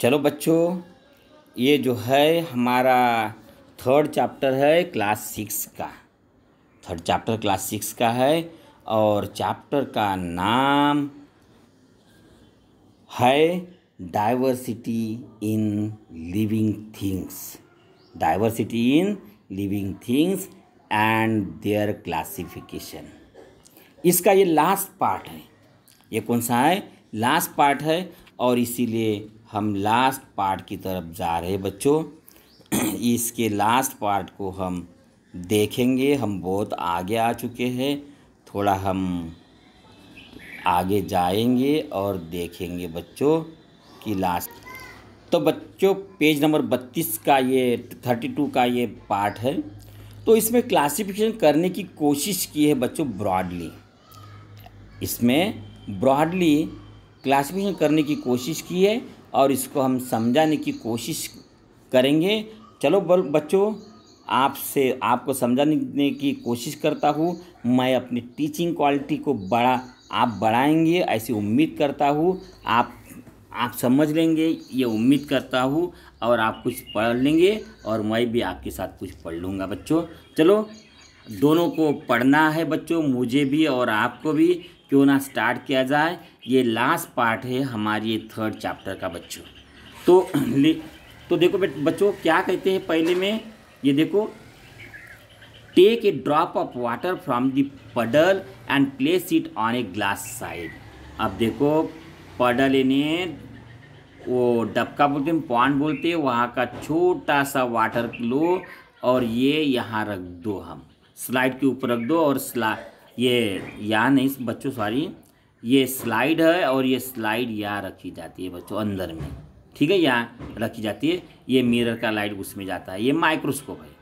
चलो बच्चों ये जो है हमारा थर्ड चैप्टर है क्लास सिक्स का थर्ड चैप्टर क्लास सिक्स का है और चैप्टर का नाम है diversity in living things diversity in living things and their classification इसका ये लास्ट पार्ट है ये कौन सा है लास्ट पार्ट है और इसीलिए हम लास्ट पार्ट की तरफ जा रहे हैं बच्चों इसके लास्ट पार्ट को हम देखेंगे हम बहुत आगे आ चुके हैं थोड़ा हम आगे जाएंगे और देखेंगे बच्चों कि लास्ट तो बच्चों पेज नंबर बत्तीस का ये थर्टी टू का ये पार्ट है तो इसमें क्लासिफिकेशन करने की कोशिश की है बच्चों ब्रॉडली इसमें ब्रॉडली क्लासिफिकेशन करने की कोशिश की है और इसको हम समझाने की कोशिश करेंगे चलो बच्चों आपसे आपको समझाने की कोशिश करता हूँ मैं अपनी टीचिंग क्वालिटी को बड़ा आप बढ़ाएंगे ऐसी उम्मीद करता हूँ आप आप समझ लेंगे ये उम्मीद करता हूँ और आप कुछ पढ़ लेंगे और मैं भी आपके साथ कुछ पढ़ लूँगा बच्चों चलो दोनों को पढ़ना है बच्चों मुझे भी और आपको भी क्यों ना स्टार्ट किया जाए ये लास्ट पार्ट है हमारे ये थर्ड चैप्टर का बच्चों तो तो देखो बच्चों क्या कहते हैं पहले में ये देखो take a drop of water from the puddle and place it on a glass slide अब देखो पडल इन्हें वो डबका बोलते हैं पॉन्ड बोलते हैं वहाँ का छोटा सा वाटर लो और ये यहाँ रख दो हम स्लाइड के ऊपर रख दो और स्ला ये या नहीं बच्चों सॉरी ये स्लाइड है और ये स्लाइड यहाँ रखी जाती है बच्चों अंदर में ठीक है यहाँ रखी जाती है ये मिरर का लाइट उसमें जाता है ये माइक्रोस्कोप है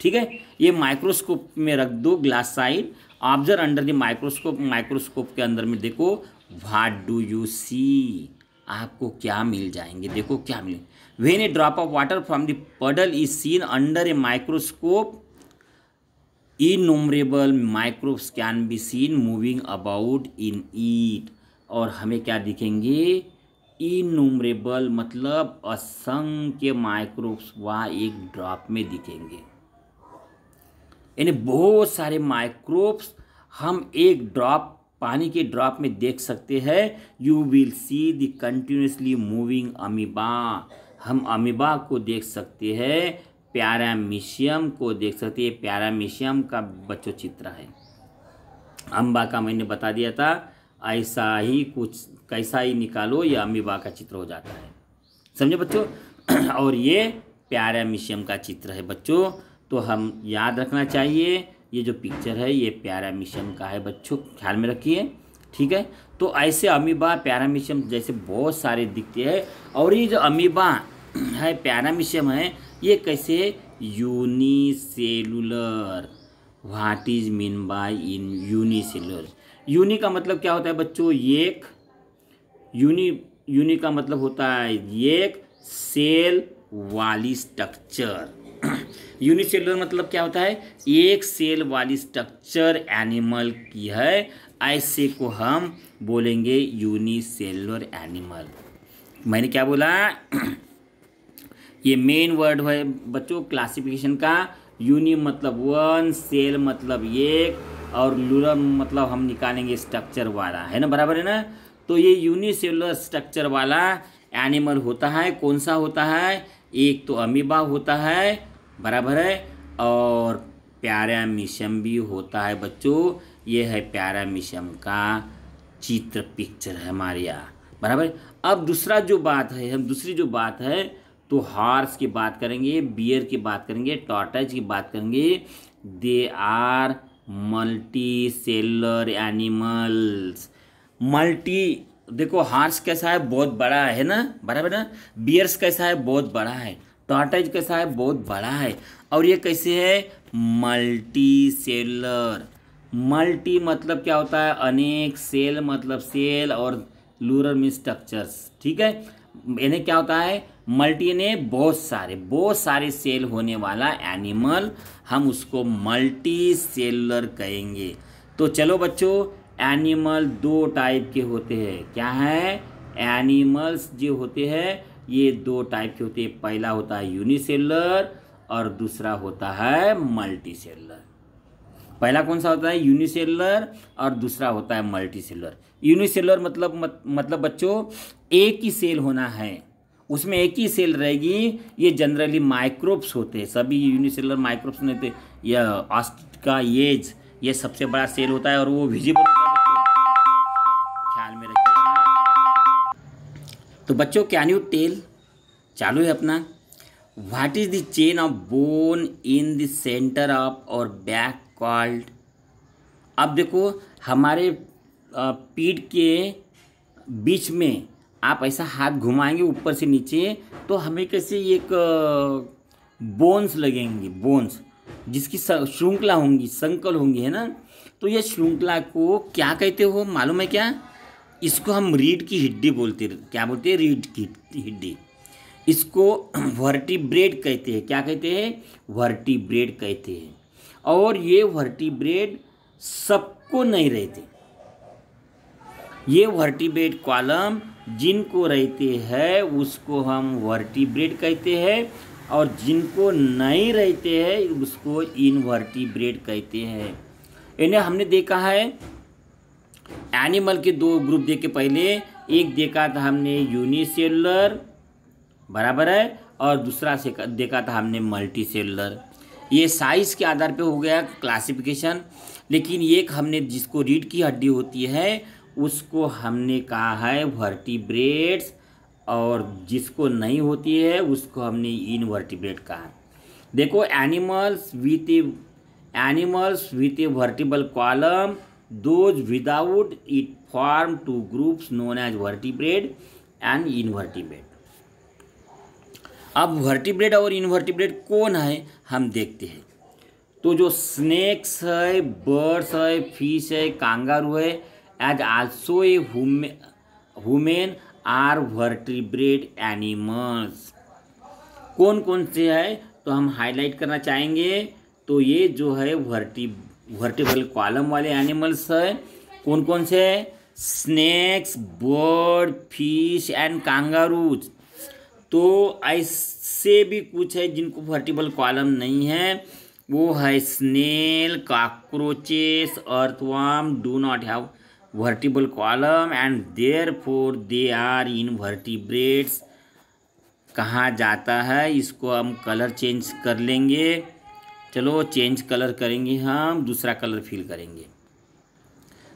ठीक है ये माइक्रोस्कोप में रख दो glass slide observe under the microscope microscope के अंदर में देखो वाट डू यू सी आपको क्या मिल जाएंगे देखो क्या मिले when a drop of water from the puddle is seen under a microscope innumerable microbes can be seen moving about in it और हमें क्या दिखेंगे इनोमरेबल मतलब असंख्य माइक्रोब्स वहाँ एक ड्रॉप में दिखेंगे यानी बहुत सारे माइक्रोब्स हम एक ड्रॉप पानी के ड्रॉप में देख सकते हैं you will see the continuously moving amoeba हम अमीबा को देख सकते हैं मिशियम को देख सकते हैं प्यारामीशियम का बच्चों चित्र है अम्बा का मैंने बता दिया था ऐसा ही कुछ कैसा ही निकालो ये अम्बिबा का चित्र हो जाता है समझे बच्चों और ये मिशियम का चित्र है बच्चों तो हम याद रखना चाहिए ये जो पिक्चर है ये मिशियम का है बच्चों ख्याल में रखिए ठीक है तो ऐसे अमीबा प्यारामीशियम जैसे बहुत सारे दिखते हैं और ये जो अमीबा है प्यारामीशियम है ये कैसे unicellular what is mean by in unicellular uni का मतलब क्या होता है बच्चों एक यूनि यूनि का मतलब होता है एक सेल वाली स्ट्रक्चर यूनिसेलुलर मतलब क्या होता है एक सेल वाली स्ट्रक्चर एनिमल की है ऐसे को हम बोलेंगे यूनिसेलुलर एनिमल मैंने क्या बोला ये मेन वर्ड है बच्चों क्लासिफिकेशन का यूनि मतलब वन सेल मतलब एक और लूरम मतलब हम निकालेंगे स्ट्रक्चर वाला है ना बराबर है ना तो ये यूनिसेलुलर स्ट्रक्चर वाला एनिमल होता है कौन सा होता है एक तो अमीबा होता है बराबर है और प्यारामिशम भी होता है बच्चों ये है प्यारामिशम का चित्र पिक्चर है हमारे यहाँ बराबर अब दूसरा जो बात है हम दूसरी जो बात है तो हॉर्स की बात करेंगे बियर की बात करेंगे टॉटज की बात करेंगे they are multicellular animals multi देखो हार्स कैसा है बहुत बड़ा है ना बराबर ना बियर्स कैसा है बहुत बड़ा है टॉटज कैसा है बहुत बड़ा है और ये कैसे है मल्टी सेलर मल्टी मतलब क्या होता है अनेक सेल मतलब सेल और लूरल मीन स्ट्रक्चर्स ठीक है इन्हें क्या होता है मल्टी ने बहुत सारे बहुत सारे सेल होने वाला एनिमल हम उसको मल्टी सेलर कहेंगे तो चलो बच्चों एनिमल दो टाइप के होते हैं क्या है एनिमल्स जो होते हैं ये दो टाइप के होते हैं पहला होता है यूनिसेलर और दूसरा होता है मल्टी सेलर पहला कौन सा होता है यूनिसेलर और दूसरा होता है मल्टी सेलर यूनिसेलर मतलब मत, मतलब बच्चों एक ही सेल होना है उसमें एक ही सेल रहेगी ये जनरली माइक्रोब्स होते हैं सभी यूनिसेलर माइक्रोब्स नहीं होते यह ऑस्ट का एज ये सबसे बड़ा सेल होता है और वो विजिबल होता है ख्याल में रखिए तो बच्चों कैन यू टेल चालू है अपना what is the chain of bone in the centre of our back called अब देखो हमारे पीठ के बीच में आप ऐसा हाथ घुमाएंगे ऊपर से नीचे तो हमें कैसे एक बोन्स लगेंगे बोन्स जिसकी श्रृंखला होंगी संकल होंगी है ना तो ये श्रृंखला को क्या कहते हो मालूम है क्या इसको हम रीढ़ की हिड्डी बोलते क्या बोलते हैं रीढ़ की हिड्डी इसको वर्टी ब्रेड कहते हैं क्या कहते हैं वर्टी ब्रेड कहते हैं और ये वर्टी ब्रेड सबको नहीं रहते ये वर्टी ब्रेड कॉलम जिनको रहते हैं उसको हम वर्टिब्रेड कहते हैं और जिनको नहीं रहते हैं उसको इनवर्टिब्रेड कहते हैं इन्हें हमने देखा है एनिमल के दो ग्रुप देखे पहले एक देखा था हमने यूनिसेलुलर बराबर है और दूसरा से देखा था हमने मल्टी सेलुलर ये साइज के आधार पे हो गया क्लासिफिकेशन लेकिन एक हमने जिसको रीढ़ की हड्डी होती है उसको हमने कहा है वर्टिब्रेट्स और जिसको नहीं होती है उसको हमने इनवर्टिब्रेट कहा देखो animals with a animals with a vertebral column those without it form two groups known as vertebrate and invertebrate अब वर्टिब्रेट और इनवर्टिब्रेट कौन है हम देखते हैं तो जो स्नेक्स है बर्ड्स है फिश है कांगारू है as also a human, are vertebrate animals कौन कौन से है तो हम हाईलाइट करना चाहेंगे तो ये जो है वर्टि वर्टिबल कॉलम वाले एनिमल्स है कौन कौन से है snakes bird fish and kangaroos तो ऐसे भी कुछ है जिनको वर्टिबल कॉलम नहीं है वो है snail cockroaches earthworm do not have vertebral column and therefore they are invertebrates कहाँ जाता है इसको हम कलर चेंज कर लेंगे चलो चेंज कलर करेंगे हम दूसरा कलर फिल करेंगे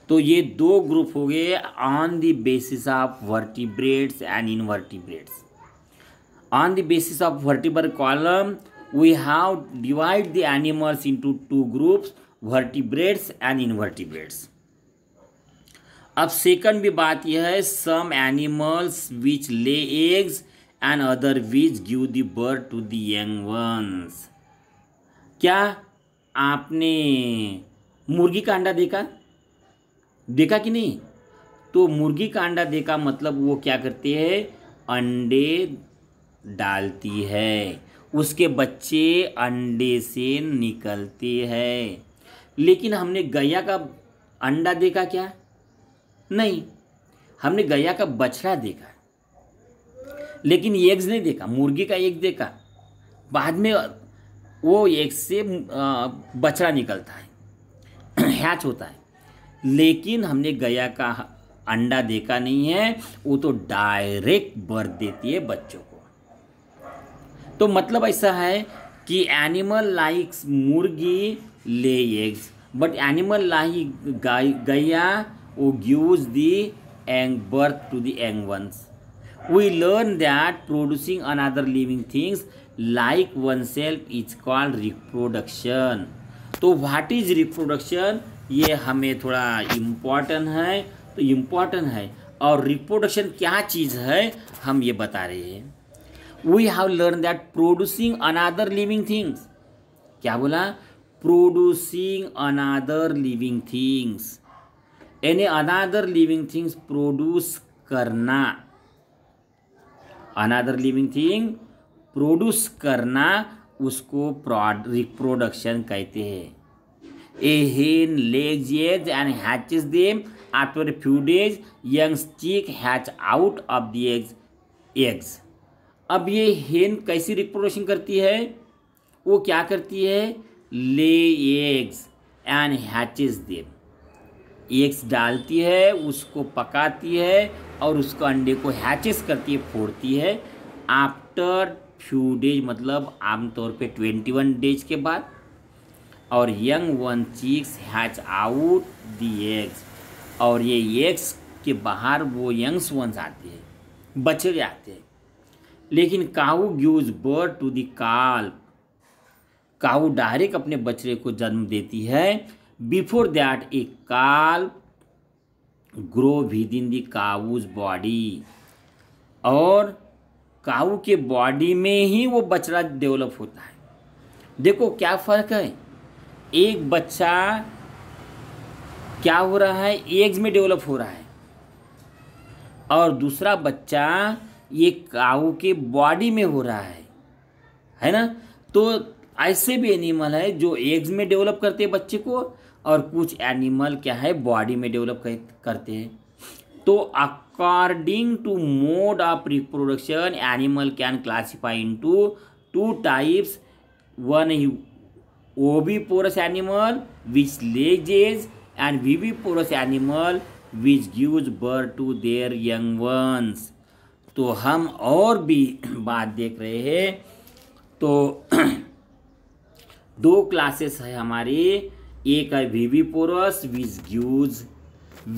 तो ये दो ग्रुप हो गए on the basis of vertebrates and invertebrates on the basis of vertebral column we have divide the animals into two groups vertebrates and invertebrates अब सेकंड भी बात यह है some animals which lay eggs and other which give the birth to the young ones क्या आपने मुर्गी का अंडा देखा देखा कि नहीं तो मुर्गी का अंडा देखा मतलब वो क्या करती है अंडे डालती है उसके बच्चे अंडे से निकलते हैं लेकिन हमने गैया का अंडा देखा क्या नहीं हमने गैया का बछड़ा देखा लेकिन एग्स नहीं देखा मुर्गी का एग देखा बाद में वो एग से बछड़ा निकलता है हैच होता है लेकिन हमने गया का अंडा देखा नहीं है वो तो डायरेक्ट बर्थ देती है बच्चों को तो मतलब ऐसा है कि एनिमल लाइक्स मुर्गी lay eggs but animal like गैया who gives the egg birth to the young ones we learn that producing another living things like oneself is called reproduction तो व्हाट इज रिप्रोडक्शन ये हमें थोड़ा important है तो important है और reproduction क्या चीज़ है हम ये बता रहे हैं we have learn that producing another living things क्या बोला producing another living things any another living things produce करना अनादर लिविंग थिंग प्रोड्यूस करना उसको रिप्रोडक्शन कहते हैं a hen lays eggs and hatches them after few days young chick hatch out of the eggs eggs अब ये हेन कैसी reproduction करती है वो क्या करती है lay eggs and is them eggs डालती है उसको पकाती है और उसको अंडे को हैचेस करती है फोड़ती है आफ्टर फ्यू डेज मतलब आमतौर पे ट्वेंटी वन डेज के बाद और young one chicks hatch out the eggs और ये एग्स के बाहर वो यंग्स वंस आते हैं बछड़े आते हैं लेकिन cow gives birth to the calf cow direct अपने बछड़े को जन्म देती है बिफोर दैट ए काल ग्रो within दी cow's बॉडी और काऊ के बॉडी में ही वो बचरा डेवलप होता है देखो क्या फ़र्क है एक बच्चा क्या हो रहा है एग्ज में डेवलप हो रहा है और दूसरा बच्चा ये काऊ के बॉडी में हो रहा है है ना तो ऐसे भी एनिमल है जो एग्स में डेवलप करते हैं बच्चे को और कुछ एनिमल क्या है बॉडी में डेवलप करते हैं तो according to mode of reproduction animal can classify into two types one porous animal which lays eggs and porous animal which gives birth to their young ones तो हम और भी बात देख रहे हैं तो दो क्लासेस है हमारी एक है viviparous which gives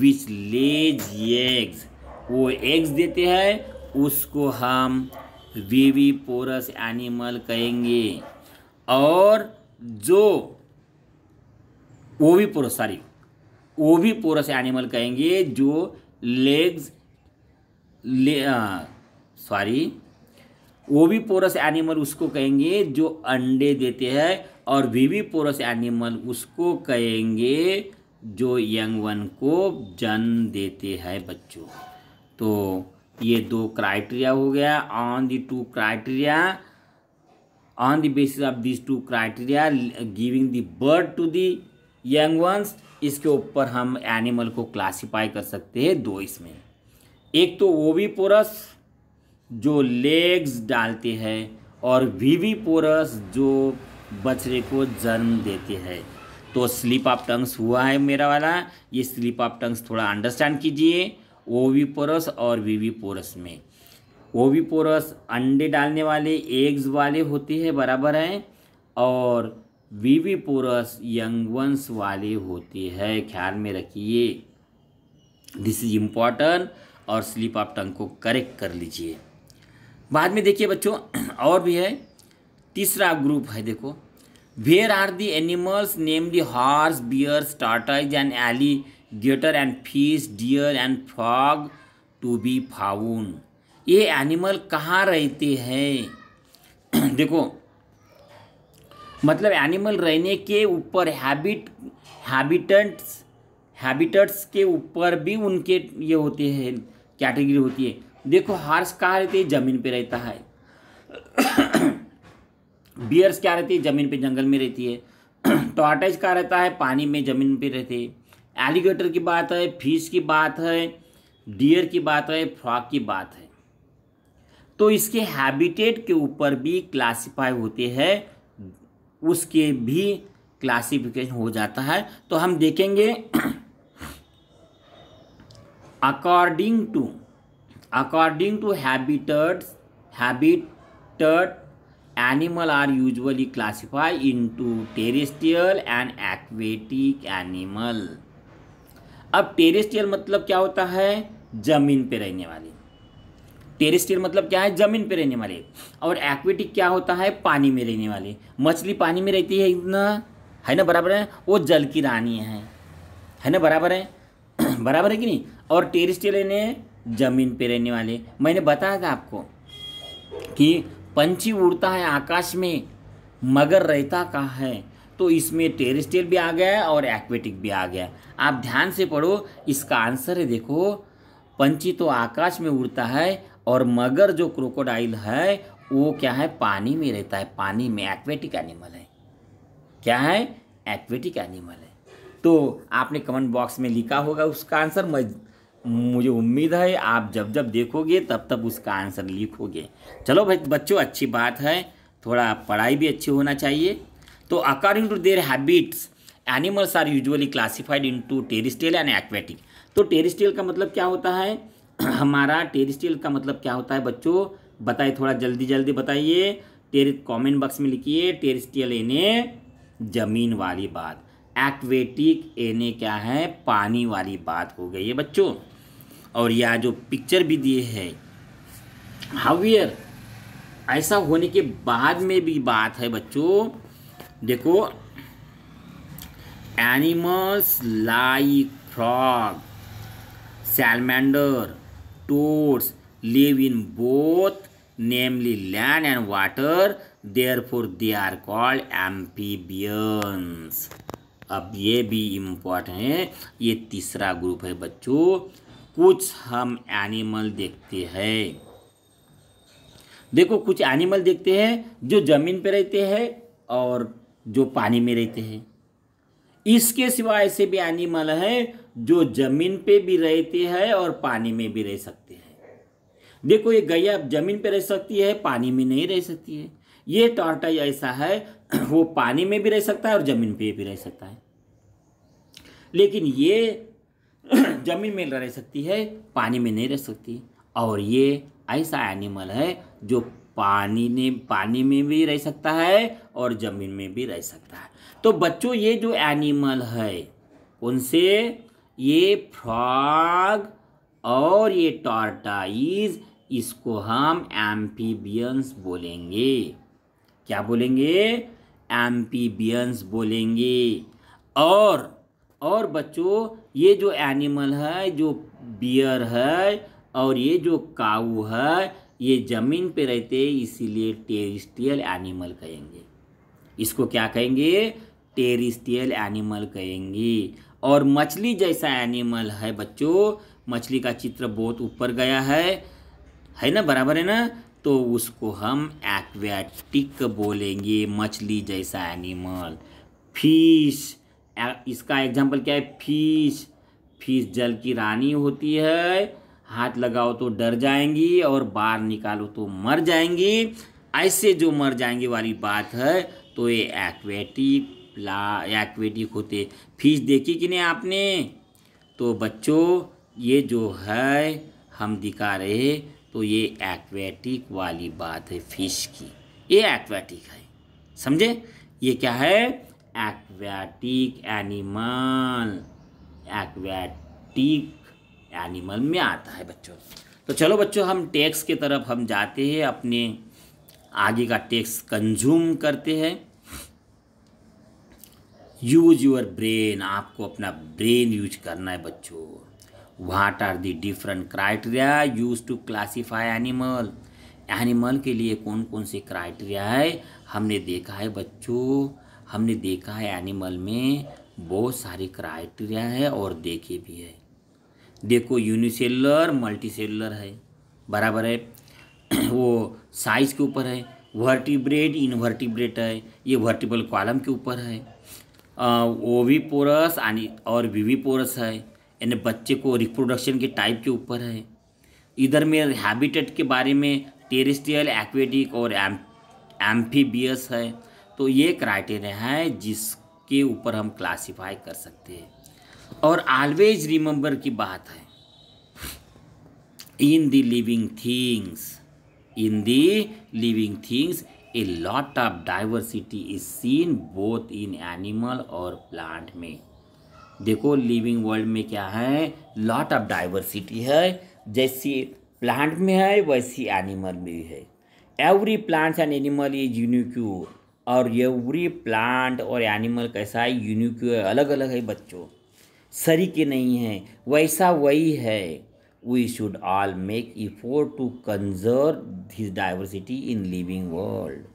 which lays eggs वो एग्स देते हैं उसको हम वीवी पोरस एनिमल कहेंगे और जो वो भी पोरस सॉरी वो भी पोरस एनिमल कहेंगे जो लेग्स ले सॉरी ओवीपोरस एनिमल उसको कहेंगे जो अंडे देते हैं और वीवीपोरस एनिमल उसको कहेंगे जो यंग वन को जन्म देते हैं बच्चों तो ये दो क्राइटेरिया हो गया on the two criteria on the basis of this two criteria giving the birth to the young ones इसके ऊपर हम एनिमल को क्लासीफाई कर सकते हैं दो इसमें एक तो ओवीपोरस जो लेग्स डालते हैं और पोरस जो बछड़े को जन्म देते हैं तो स्लिप ऑफ टंग्स हुआ है मेरा वाला ये स्लिप ऑफ टंग्स थोड़ा अंडरस्टैंड कीजिए ओवी पोरस और पोरस में पोरस अंडे डालने वाले एग्स वाले होते हैं बराबर है और पोरस यंग वंस वाले होते हैं ख्याल में रखिए दिस इज इम्पॉर्टेंट और स्लिप ऑफ टंग को करेक्ट कर लीजिए बाद में देखिए बच्चों और भी है तीसरा ग्रुप है देखो where are the animals name the horse bear starts and alligator and fish deer and frog to be found ये एनिमल कहाँ रहते हैं देखो मतलब एनिमल रहने के ऊपर हैबिट हैबिटेंट्स हैबिटेट्स के ऊपर भी उनके ये होते हैं कैटेगरी होती है देखो हार्स कहाँ रहती है जमीन पे रहता है बियर्स क्या रहती है जमीन पे जंगल में रहती है तो टॉटेज कहाँ रहता है पानी में जमीन पे रहती है एलिगेटर की बात है फिश की बात है डियर की बात है फ्रॉक की बात है तो इसके हैबिटेट के ऊपर भी क्लासीफाई होते हैं उसके भी क्लासिफिकेशन हो जाता है तो हम देखेंगे according to to to habitats animal are usually usually into terrestrial and aquatic animal अब टेरिस्टियल मतलब क्या होता है जमीन पे रहने वाले टेरिस्टियल मतलब क्या है जमीन पे रहने वाले और एक्वेटिक क्या होता है पानी में रहने वाले मछली पानी में रहती है इतना है ना बराबर है वो जल की रानी है है ना बराबर है बराबर है कि नहीं और टेरिस्टियल यानी ज़मीन पे रहने वाले मैंने बताया था आपको कि पंछी उड़ता है आकाश में मगर रहता कहाँ है तो इसमें टेरिस्टियल भी आ गया है और एक्वेटिक भी आ गया है आप ध्यान से पढ़ो इसका आंसर है देखो पंछी तो आकाश में उड़ता है और मगर जो क्रोकोडाइल है वो क्या है पानी में रहता है पानी में एक्वेटिक एनिमल है क्या है एक्वेटिक एनिमल है तो आपने कमेंट बॉक्स में लिखा होगा उसका आंसर मैं मुझे उम्मीद है आप जब जब देखोगे तब तब उसका आंसर लिखोगे चलो भाई बच्चों अच्छी बात है थोड़ा पढ़ाई भी अच्छी होना चाहिए तो according to their habits animals are usually classified into terrestrial and aquatic तो टेरिस्टियल का मतलब क्या होता है हमारा टेरिस्टियल का मतलब क्या होता है बच्चों बताइए थोड़ा जल्दी जल्दी बताइए टेरि कॉमेंट बॉक्स में लिखिए टेरिस्टियल एने जमीन वाली बात एक्वेटिक एने क्या है पानी वाली बात हो गई है बच्चों और यह जो पिक्चर भी दिए है हवियर ऐसा होने के बाद में भी बात है बच्चों देखो animals like frog salamander toads live in both namely land and water therefore they are called amphibians अब ये भी इम्पॉर्टेंट है ये तीसरा ग्रुप है बच्चों कुछ हम एनिमल देखते हैं देखो कुछ एनिमल देखते हैं जो ज़मीन पे रहते हैं और जो पानी में रहते हैं इसके सिवा ऐसे भी एनिमल हैं जो ज़मीन पे भी रहते हैं और पानी में भी रह सकते हैं देखो ये गैया ज़मीन पे रह सकती है पानी में नहीं रह सकती है ये टॉर्टा ऐसा है वो पानी में भी रह सकता है और ज़मीन पे भी रह सकता है लेकिन ये ज़मीन में रह सकती है पानी में नहीं रह सकती और ये ऐसा एनिमल है जो पानी ने पानी में भी रह सकता है और ज़मीन में भी रह सकता है तो बच्चों ये जो एनिमल है उनसे ये फ्रॉग और ये टॉर्टाइज इसको हम एम्पीबियंस बोलेंगे क्या बोलेंगे एम्पीबियंस बोलेंगे और और बच्चों ये जो एनिमल है जो बियर है और ये जो काऊ है ये ज़मीन पे रहते इसीलिए टेरिस्टियल एनिमल कहेंगे इसको क्या कहेंगे टेरिस्टियल एनिमल कहेंगे और मछली जैसा एनिमल है बच्चों मछली का चित्र बहुत ऊपर गया है है ना बराबर है ना तो उसको हम एक्वेटिक बोलेंगे मछली जैसा एनिमल फिश इसका एग्जाम्पल क्या है फीस फीस जल की रानी होती है हाथ लगाओ तो डर जाएंगी और बाहर निकालो तो मर जाएंगी ऐसे जो मर जाएंगे वाली बात है तो ये एक्वेटिक ला एक्वेटिक होते फीस देखी कि नहीं आपने तो बच्चों ये जो है हम दिखा रहे तो ये एक्वेटिक वाली बात है फिश की ये एक्वेटिक है समझे ये क्या है एक्वेटिक एनिमल एक्वेटिक एनिमल में आता है बच्चों तो चलो बच्चों हम टैक्स के तरफ हम जाते हैं अपने आगे का टैक्स कंज्यूम करते हैं यूज योर ब्रेन आपको अपना ब्रेन यूज करना है बच्चों what are the different criteria use to classify animal animal के लिए कौन कौन से क्राइटेरिया है हमने देखा है बच्चों हमने देखा है एनिमल में बहुत सारे क्राइटेरिया है और देखे भी है देखो यूनिसेलर मल्टीसेलर है बराबर है वो साइज के ऊपर है वर्टिब्रेड इनवर्टिब्रेट है ये वर्टिबल कॉलम के ऊपर है ओवीपोरस यानी और पोरस है यानी बच्चे को रिप्रोडक्शन के टाइप के ऊपर है इधर में हैबिटेट के बारे में टेरिस्टियल एक्वेटिक और एम एम्फीबियस है तो ये क्राइटेरिया है जिसके ऊपर हम क्लासिफाई कर सकते हैं और ऑलवेज रिमेंबर की बात है in the living things in the living things a lot of diversity is seen both in animal और प्लांट में देखो लिविंग वर्ल्ड में क्या है लॉट ऑफ डाइवर्सिटी है जैसी प्लांट में है वैसी एनिमल में भी है every plants and animal is unique और एवरी प्लांट और एनिमल कैसा है यूनिक अलग अलग है बच्चों सरी के नहीं है वैसा वही है we should all make effort to conserve this diversity in living world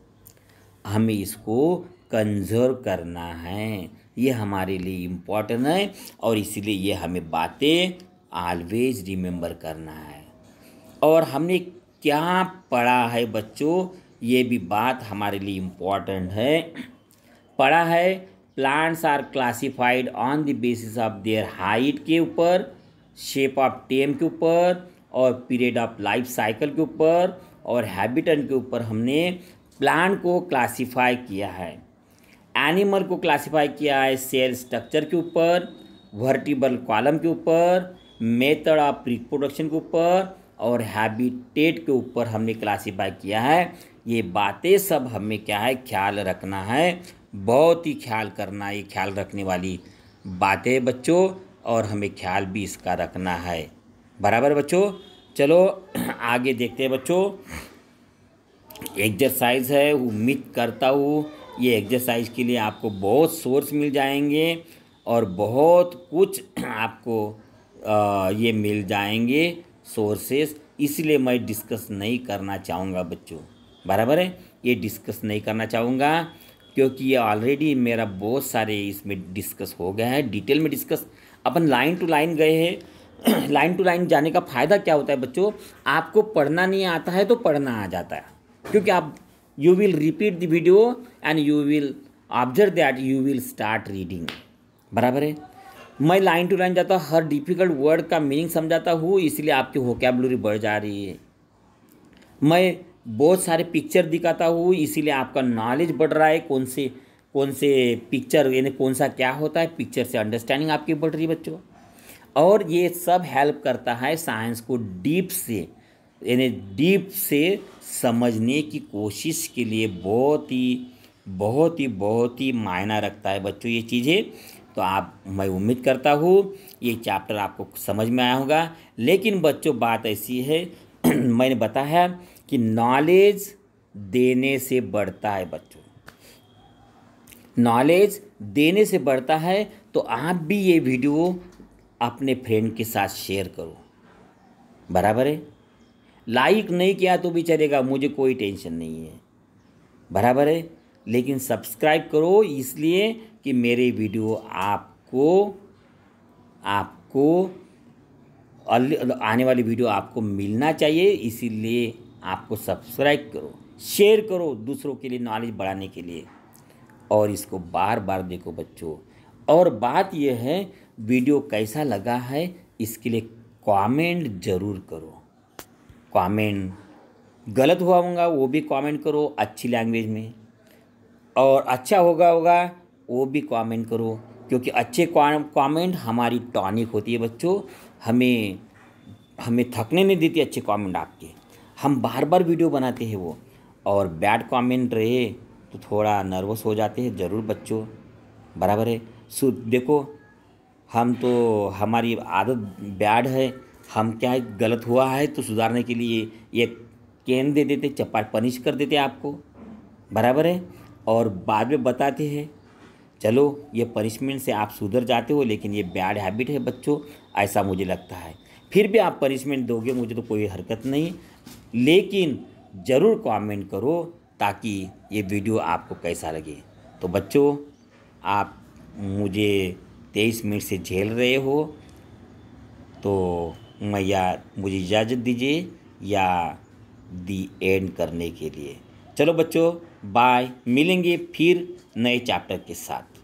हमें इसको कंजर्व करना है ये हमारे लिए इम्पॉर्टेंट है और इसीलिए ये हमें बातें ऑलवेज रिमेंबर करना है और हमने क्या पढ़ा है बच्चों ये भी बात हमारे लिए इम्पॉर्टेंट है पढ़ा है plants are classified on the basis of their height के ऊपर शेप ऑफ टेम के ऊपर और पीरियड ऑफ लाइफ साइकिल के ऊपर और हैबिटेंट के ऊपर हमने प्लांट को क्लासिफाई किया है एनिमल को क्लासिफाई किया है सेल स्ट्रक्चर के ऊपर वर्टिबल कॉलम के ऊपर मेथड ऑफ रिप्रोडक्शन के ऊपर और हैबिटेट के ऊपर हमने क्लासिफाई किया है ये बातें सब हमें क्या है ख्याल रखना है बहुत ही ख्याल करना ये ख्याल रखने वाली बातें बच्चों और हमें ख्याल भी इसका रखना है बराबर बच्चों चलो आगे देखते हैं बच्चों एक्सरसाइज है उम्मीद करता हूँ ये एक्सरसाइज के लिए आपको बहुत सोर्स मिल जाएंगे और बहुत कुछ आपको ये मिल जाएंगे सोर्सेस इसलिए मैं डिस्कस नहीं करना चाहूँगा बच्चों बराबर है ये डिस्कस नहीं करना चाहूँगा क्योंकि ये ऑलरेडी मेरा बहुत सारे इसमें डिस्कस हो गया है डिटेल में डिस्कस अपन लाइन टू लाइन गए हैं लाइन टू लाइन जाने का फ़ायदा क्या होता है बच्चों आपको पढ़ना नहीं आता है तो पढ़ना आ जाता है क्योंकि आप you will repeat the video and you will observe that you will start reading बराबर है मैं लाइन टू लाइन जाता हूँ हर डिफिकल्ट वर्ड का मीनिंग समझाता हूँ इसलिए आपकी वोकेबलरी बढ़ जा रही है मैं बहुत सारे पिक्चर दिखाता हूँ इसीलिए आपका नॉलेज बढ़ रहा है कौन से कौन से पिक्चर यानी कौन सा क्या होता है पिक्चर से अंडरस्टैंडिंग आपकी बढ़ रही है बच्चों और ये सब हेल्प करता है साइंस को डीप से यानी डीप से समझने की कोशिश के लिए बहुत ही बहुत ही बहुत ही मायना रखता है बच्चों ये चीज़ें तो आप मैं उम्मीद करता हूँ ये चैप्टर आपको समझ में आया होगा लेकिन बच्चों बात ऐसी है मैंने बताया कि नॉलेज देने से बढ़ता है बच्चों नॉलेज देने से बढ़ता है तो आप भी ये वीडियो अपने फ्रेंड के साथ शेयर करो बराबर है लाइक नहीं किया तो भी चलेगा मुझे कोई टेंशन नहीं है बराबर है लेकिन सब्सक्राइब करो इसलिए कि मेरे वीडियो आपको आपको आने वाली वीडियो आपको मिलना चाहिए इसीलिए आपको सब्सक्राइब करो शेयर करो दूसरों के लिए नॉलेज बढ़ाने के लिए और इसको बार बार देखो बच्चों और बात यह है वीडियो कैसा लगा है इसके लिए कमेंट ज़रूर करो कमेंट गलत हुआ होगा वो भी कमेंट करो अच्छी लैंग्वेज में और अच्छा होगा होगा वो भी कमेंट करो क्योंकि अच्छे कमेंट हमारी टॉनिक होती है बच्चों हमें हमें थकने नहीं देती अच्छे कमेंट आपके हम बार बार वीडियो बनाते हैं वो और बैड कमेंट रहे तो थोड़ा नर्वस हो जाते हैं ज़रूर बच्चों बराबर है सो देखो हम तो हमारी आदत बैड है हम क्या है गलत हुआ है तो सुधारने के लिए ये कैन दे देते चपाट पनिश कर देते आपको बराबर है और बाद में बताते हैं चलो ये पनिशमेंट से आप सुधर जाते हो लेकिन ये बैड हैबिट है बच्चों ऐसा मुझे लगता है फिर भी आप पनिशमेंट दोगे मुझे तो कोई हरकत नहीं लेकिन ज़रूर कमेंट करो ताकि ये वीडियो आपको कैसा लगे तो बच्चों आप मुझे तेईस मिनट से झेल रहे हो तो मैं या मुझे इजाज़त दीजिए या दी एंड करने के लिए चलो बच्चों बाय मिलेंगे फिर नए चैप्टर के साथ